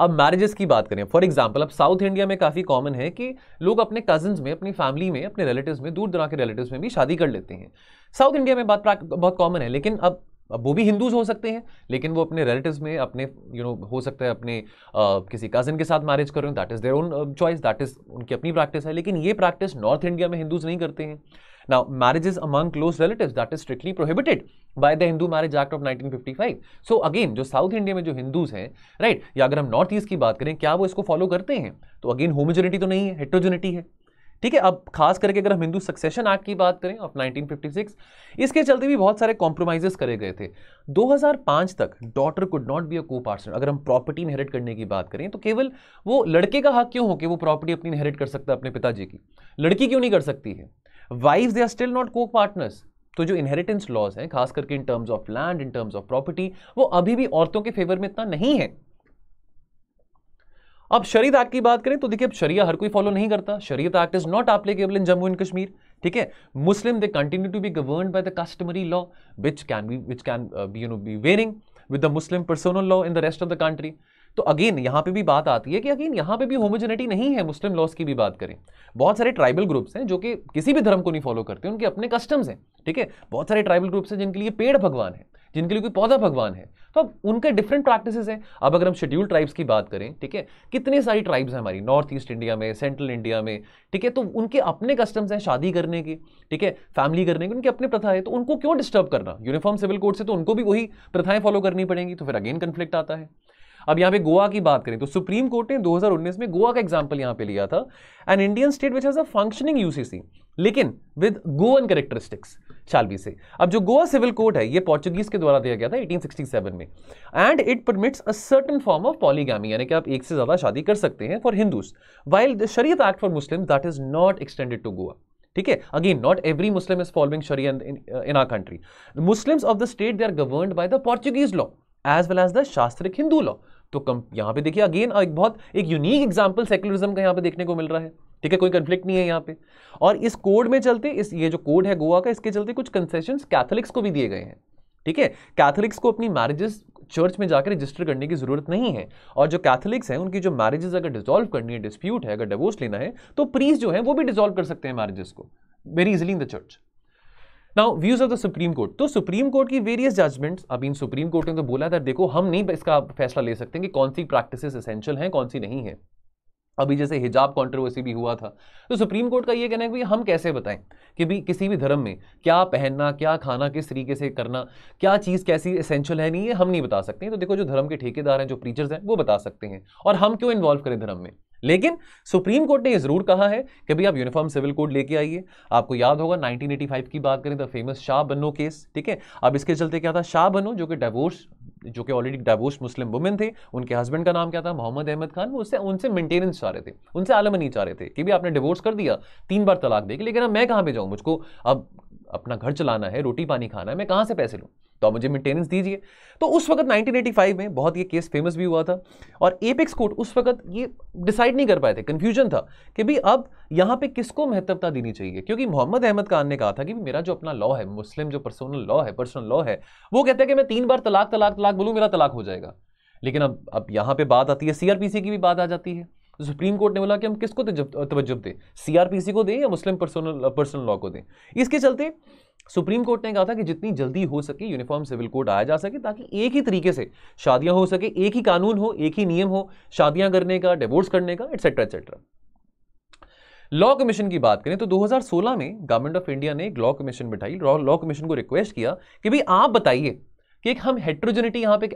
A: अब मैरिजेस की बात करें फॉर एग्जाम्पल अब साउथ इंडिया में काफ़ी कॉमन है कि लोग अपने कजन्स में अपनी फैमिली में अपने रिलेटिव में दूर दराज के रिलेटिव में भी शादी कर लेते हैं साउथ इंडिया में बात बहुत कॉमन है लेकिन अब अब वो भी हिंदूज हो सकते हैं लेकिन वो अपने रिलेटिव्स में अपने यू you नो know, हो सकता है अपने आ, किसी कज़न के साथ मैरिज कर रहे that is their own choice that is उनकी अपनी प्रैक्टिस है लेकिन ये प्रैक्टिस नॉर्थ इंडिया में हिंदूज नहीं करते हैं Now, marriages among close relatives, that is strictly prohibited by the Hindu Marriage Act of 1955. So, again, जो साउथ इंडिया में जो हिंदूज हैं राइट right? या अगर हम नॉर्थ ईस्ट की बात करें क्या वो इसको फॉलो करते हैं तो अगेन होमोजेनिटी तो नहीं है हेट्रोजेनिटी है ठीक है अब खास करके अगर हम हिंदू सक्सेशन एक्ट की बात करें ऑफ 1956 इसके चलते भी बहुत सारे कॉम्प्रोमाइजेस करे गए थे 2005 तक daughter could not be a coparcener अगर हम प्रॉपर्टी इनहेरिट करने की बात करें तो केवल वो लड़के का हक हाँ क्यों हो कि वो प्रॉपर्टी अपनी इनहेरिट कर सकता है अपने पिताजी की लड़की क्यों नहीं कर सकती है wife they are still not copartners तो जो इनहेरिटेंस लॉज हैं खास करके in terms of land in terms of property वो अभी भी औरतों के फेवर में इतना नहीं है अब शरीद एक्ट की बात करें तो देखिए अब शरिया हर कोई फॉलो नहीं करता Shariat act is not applicable in Jammu and Kashmir ठीक है Muslim they continue to be govern by the customary law which can be which can be you know be varying with the Muslim personal law in the rest of the country तो again यहाँ पे भी बात आती है कि again यहाँ पे भी होमोजेनिटी नहीं है मुस्लिम लॉस की भी बात करें बहुत सारे ट्राइबल ग्रुप्स हैं जो कि किसी भी धर्म को नहीं फॉलो करते उनके अपने कस्टम्स हैं ठीक है बहुत सारे ट्राइबल ग्रुप्स हैं जिनके लिए पेड़ भगवान है जिनके लिए कोई पौधा भगवान है तो अब उनके डिफरेंट प्रैक्टिसेस हैं अब अगर हम शेड्यूल ट्राइब्स की बात करें ठीक है कितने सारी ट्राइब्स हैं हमारी नॉर्थ ईस्ट इंडिया में सेंट्रल इंडिया में ठीक है तो उनके अपने कस्टम्स हैं शादी करने की ठीक है फैमिली करने की उनके अपने प्रथा है तो उनको क्यों डिस्टर्ब करना यूनिफॉर्म सिविल कोड से तो उनको भी वही प्रथाएं फॉलो करनी पड़ेंगी तो फिर अगेन कन्फ्लिक्ट आता है अब यहां पे गोवा की बात करें तो सुप्रीम कोर्ट ने 2019 में गोवा का एग्जाम्पल यहां पे लिया था an Indian state which has a functioning UCC लेकिन विद गोवन करेक्टरिस्टिक्स चालवी से अब जो गोवा सिविल कोर्ट है ये पोर्चुगीज के द्वारा दिया गया था 1867 में and it permits a certain form of polygamy यानी कि आप एक से ज़्यादा शादी कर सकते हैं for Hindus while the Shariat act for Muslim that is not extended to Goa ठीक है again not every Muslim is following Shariat in our country Muslims of the state they are govern by the Portuguese law as well as the Shastric Hindu law तो कम यहाँ पे देखिए again एक बहुत एक यूनिक एग्जाम्पल सेकुलरिज्म का यहाँ पर देखने को मिल रहा है ठीक है कोई कंफ्लिक्ट नहीं है यहाँ पे और इस कोड में चलते इस ये जो कोड है गोवा का इसके चलते कुछ कंसेशन कैथोलिक्स को भी दिए गए हैं ठीक है कैथोलिक्स को अपनी मैरिजेस चर्च में जाकर रजिस्टर करने की ज़रूरत नहीं है और जो कैथोलिक्स हैं उनकी जो मैरिजेस अगर डिजोल्व करनी है डिस्प्यूट है अगर डिवोर्स लेना है तो प्रीस जो है वो भी डिजोल्व कर सकते हैं मैरिजेस को very easily in the church now views of the supreme court तो सुप्रीम कोर्ट की वेरियस जजमेंट्स अभी सुप्रीम कोर्ट ने तो बोला था देखो हम नहीं इसका फैसला ले सकते कि कौन सी प्रैक्टिस एसेंशियल हैं कौन सी नहीं है अभी जैसे हिजाब कंट्रोवर्सी भी हुआ था तो सुप्रीम कोर्ट का ये कहना है कि हम कैसे बताएं कि भी किसी भी धर्म में क्या पहनना क्या खाना किस तरीके से करना क्या चीज़ कैसी एसेंशियल है नहीं है हम नहीं बता सकते तो देखो जो धर्म के ठेकेदार हैं जो प्रीचर्स हैं वो बता सकते हैं और हम क्यों इन्वॉल्व करें धर्म में लेकिन सुप्रीम कोर्ट ने यह जरूर कहा है कि भाई आप यूनिफॉर्म सिविल कोड लेके आइए आपको याद होगा 1985 की बात करें तो फेमस शाह बनो केस ठीक है अब इसके चलते क्या था शाह बनो जो कि डाइवोर्स जो कि ऑलरेडी डाइवोर्स मुस्लिम वुमेन थे उनके हस्बैंड का नाम क्या था मोहम्मद अहमद खान वो उससे उनसे मेंटेनेंस चाह रहे थे उनसे आलमनी चाह रहे थे कि भी आपने डिवोर्स कर दिया तीन बार तलाक देगी लेकिन अब मैं कहाँ पर जाऊँ मुझको अब अपना घर चलाना है रोटी पानी खाना है मैं कहाँ से पैसे लूँ तो आप मुझे मेंटेनेंस दीजिए तो उस वक्त 1985 में बहुत ये केस फेमस भी हुआ था और एपेक्स कोर्ट उस वक्त ये डिसाइड नहीं कर पाए थे कन्फ्यूजन था कि भाई अब यहाँ पे किसको महत्वता देनी चाहिए क्योंकि मोहम्मद अहमद खान ने कहा था कि मेरा जो अपना लॉ है मुस्लिम जो पर्सनल लॉ है पर्सनल लॉ है वो कहता है कि मैं तीन बार तलाक तलाक तलाक बोलूँ मेरा तलाक हो जाएगा लेकिन अब अब यहाँ पर बात आती है सीआरपीसी की भी बात आ जाती है तो सुप्रीम कोर्ट ने बोला कि हम किसको तवज्जो दें सीआरपीसी को दें या मुस्लिम पर्सनल पर्सनल लॉ को दें इसके चलते सुप्रीम कोर्ट ने कहा था कि जितनी जल्दी हो सके यूनिफॉर्म सिविल कोड आया जा सके ताकि एक ही तरीके से शादियां हो सके एक ही कानून हो एक ही नियम हो शादियां करने का डिवोर्स करने का एटसेट्रा एटसेट्रा लॉ कमीशन की बात करें तो 2016 में गवर्नमेंट ऑफ इंडिया ने एक लॉ कमीशन बिठाई लॉ कमीशन को रिक्वेस्ट किया कि भाई आप बताइए कि एक हम हेट्रोजेनिटी यहाँ पे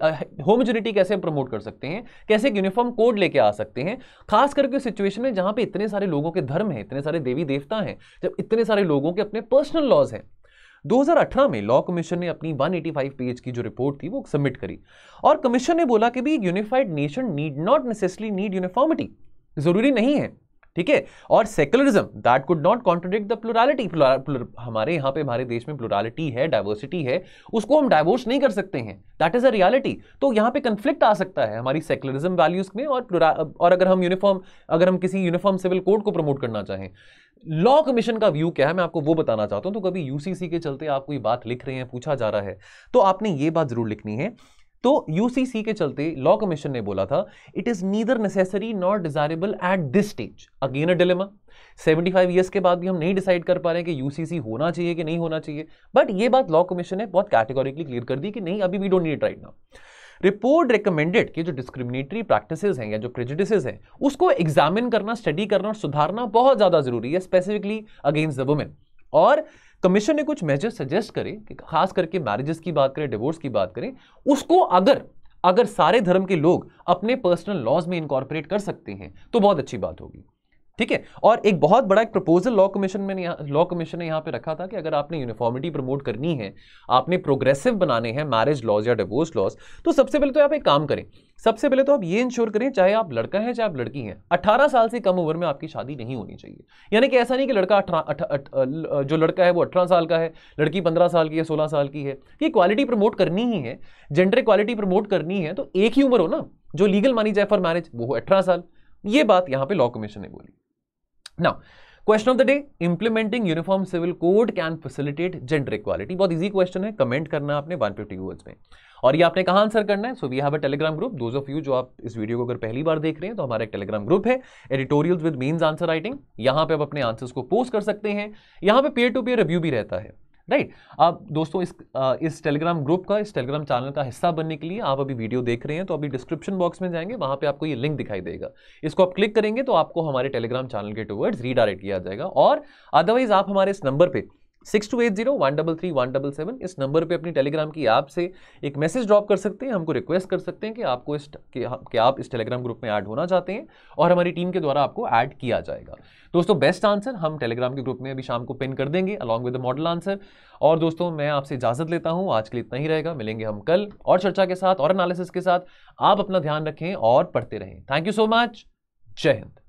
A: होमोजेनिटी कैसे प्रमोट कर सकते हैं कैसे एक यूनिफॉर्म कोड लेके आ सकते हैं खास करके उस सिचुएशन में जहाँ पे इतने सारे लोगों के धर्म हैं इतने सारे देवी देवता हैं जब इतने सारे लोगों के अपने पर्सनल लॉज हैं 2018 में लॉ कमीशन ने अपनी 185 पेज की जो रिपोर्ट थी वो सबमिट करी और कमीशन ने बोला कि भी unified nation need not necessary need uniformity ज़रूरी नहीं है ठीक है और secularism that could not contradict the plurality हमारे यहाँ पे हमारे देश में प्लुरालिटी है डाइवर्सिटी है उसको हम डाइवोर्स नहीं कर सकते हैं दैट इज अ रियलिटी तो यहाँ पे कंफ्लिक्ट आ सकता है हमारी सेकुलरिज्म वैल्यूज में और और अगर हम यूनिफॉर्म अगर हम किसी यूनिफॉर्म सिविल कोड को प्रमोट करना चाहें लॉ कमीशन का व्यू क्या है मैं आपको वो बताना चाहता हूँ तो कभी यूसीसी के चलते आप कोई बात लिख रहे हैं पूछा जा रहा है तो आपने ये बात जरूर लिखनी है तो यूसीसी के चलते लॉ कमीशन ने बोला था it is neither necessary not desirable at this stage again a dilemma 75 years के बाद भी हम नहीं डिसाइड कर पा रहे हैं कि यूसीसी होना चाहिए कि नहीं होना चाहिए बट ये बात लॉ कमीशन ने बहुत कैटेगोरिकली क्लियर कर दी कि नहीं अभी we don't need right now report recommended कि जो डिस्क्रिमिनेटरी प्रैक्टिसेस हैं या जो प्रिजुडिसेस हैं उसको एग्जामिन करना स्टडी करना और सुधारना बहुत ज़्यादा जरूरी है स्पेसिफिकली अगेंस्ट द वुमेन और कमीशन ने कुछ मेजर सजेस्ट करे कि खास करके मैरिजेस की बात करें डिवोर्स की बात करें उसको अगर अगर सारे धर्म के लोग अपने पर्सनल लॉज में इंकॉर्पोरेट कर सकते हैं तो बहुत अच्छी बात होगी ठीक है और एक बहुत बड़ा एक प्रपोजल लॉ कमीशन में लॉ कमीशन ने यहाँ पे रखा था कि अगर आपने यूनिफॉर्मिटी प्रमोट करनी है आपने प्रोग्रेसिव बनाने हैं मैरिज लॉज या डिवोर्स लॉज तो सबसे पहले तो आप एक काम करें सबसे पहले तो आप ये इंश्योर करें चाहे आप लड़का है चाहे आप लड़की हैं 18 साल से कम उम्र में आपकी शादी नहीं होनी चाहिए यानी कि ऐसा नहीं कि लड़का जो लड़का है वो अठारह साल का है लड़की पंद्रह साल की है सोलह साल की है ये क्वालिटी प्रमोट करनी ही है जेंडर क्वालिटी प्रमोट करनी है तो एक ही उम्र हो ना जो लीगल मानी जाए फॉर मैरिज वो हो अठारह साल ये बात यहाँ पे लॉ कमीशन ने बोली now question of the day implementing uniform civil code can facilitate gender equality बहुत इजी क्वेश्चन है कमेंट करना आपने 150 फिफ्टी वर्ड में और ये आपने कहा आंसर करना है so we have a Telegram group those of you जो आप इस वीडियो को अगर पहली बार देख रहे हैं तो हमारा एक टेलीग्राम ग्रुप है editorials with main answer writing यहां पे आप अपने आंसर्स को पोस्ट कर सकते हैं यहां पे पेयर टू पेयर रिव्यू भी रहता है राइट आप दोस्तों इस इस टेलीग्राम ग्रुप का इस टेलीग्राम चैनल का हिस्सा बनने के लिए आप अभी वीडियो देख रहे हैं तो अभी डिस्क्रिप्शन बॉक्स में जाएंगे वहां पे आपको ये लिंक दिखाई देगा इसको आप क्लिक करेंगे तो आपको हमारे टेलीग्राम चैनल के टूवर्ड्स रीडायरेक्ट किया जाएगा और अदरवाइज आप हमारे इस नंबर पर six two eight zero one double three one double seven इस नंबर पे अपनी टेलीग्राम की ऐप से एक मैसेज ड्रॉप कर सकते हैं हमको रिक्वेस्ट कर सकते हैं कि आपको इस कि आप इस टेलीग्राम ग्रुप में ऐड होना चाहते हैं और हमारी टीम के द्वारा आपको ऐड किया जाएगा दोस्तों बेस्ट आंसर हम टेलीग्राम के ग्रुप में अभी शाम को पिन कर देंगे along with the model answer और दोस्तों मैं आपसे इजाजत लेता हूँ आज के लिए इतना ही रहेगा मिलेंगे हम कल और चर्चा के साथ और एनालिसिस के साथ आप अपना ध्यान रखें और पढ़ते रहें थैंक यू सो मच जय हिंद